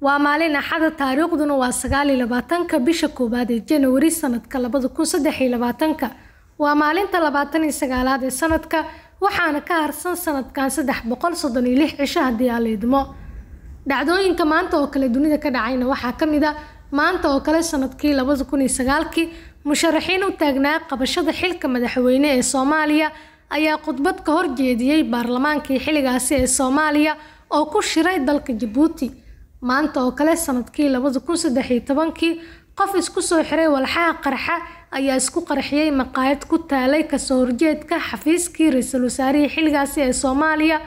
waa maalin axada taariikhduna waa sagaaliyo labaatanka bisha koowaad ee janawari sanadka labada kun saddexiyo labaatanka waa maalinta labaatan iyo sagaalaad ee sanadka waxaana ka harsan sanadkan saddex boqol soddon iyo lix cisho haddii aan la dhacdooyinka maanta oo kale dunida ka dhacayna waxaa ka mid a ah, maanta oo kale sanadkii labada kun iyo sagaalkii musharaxiin u taagnaa qabashada xilka madaxweyne ee soomaaliya ayaa khudbad ka horjeediyey baarlamaankii xilligaasi ee soomaaliya oo ku shiray dalka jabuuti maanta oo kale sanadkii 2013 qof isku soo xiray walxaha qarxa ayaa isku qarxiyey maqaayad ku taalay kasoo horjeedka xafiiskii ra-iisul wasaarihii xilligaasi ee Soomaaliya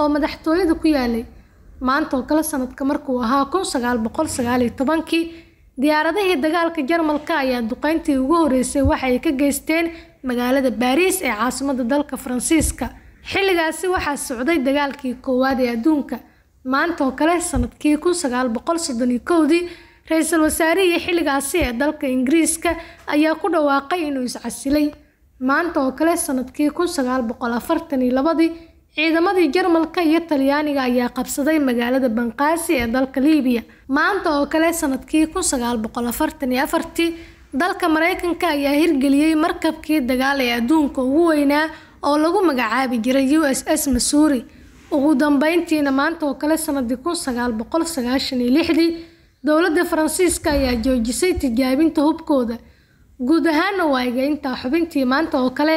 oo madaxtooyada ku yaalay maanta oo kale sanadka markuu ahaa 1919 diyaaradihii dagaalka Jarmalka ayaa duqeyntii ugu horreysay waxa ay ka geysteen magaalada Paris ee caasimadda dalka Faransiiska xilligaasi waxaa socday dagaalkii koowaad ee adduunka maanta oo kale sanadkii kun sagaal boqol soddon iyo kowdii ra-iisul wasaarihii xilligaasi ee dalka ingiriiska ayaa ku dhawaaqay inuu iscasilay maanta oo kale sanadkii kun sagaal boqol afartan iyo labadii ciidamadii jarmalka iyo talyaaniga ayaa qabsaday magaalada banqaasi ee dalka liibiya maanta oo kale sanadkii kun sagaal boqol afartan iyo afartii dalka maraykanka ayaa hirgeliyey markabkii dagaal ee adduunka ugu weynaa oo lagu magacaabi jiray u s s masuuri ugu dambeyntiina maanta oo kale sanadii kun sagaal boqol sagaashan iyo lixdii dowladda faransiiska ayaa joojisay tijaabinta hubkooda guud ahaanna ahaana waageynta xubintii maanta oo kale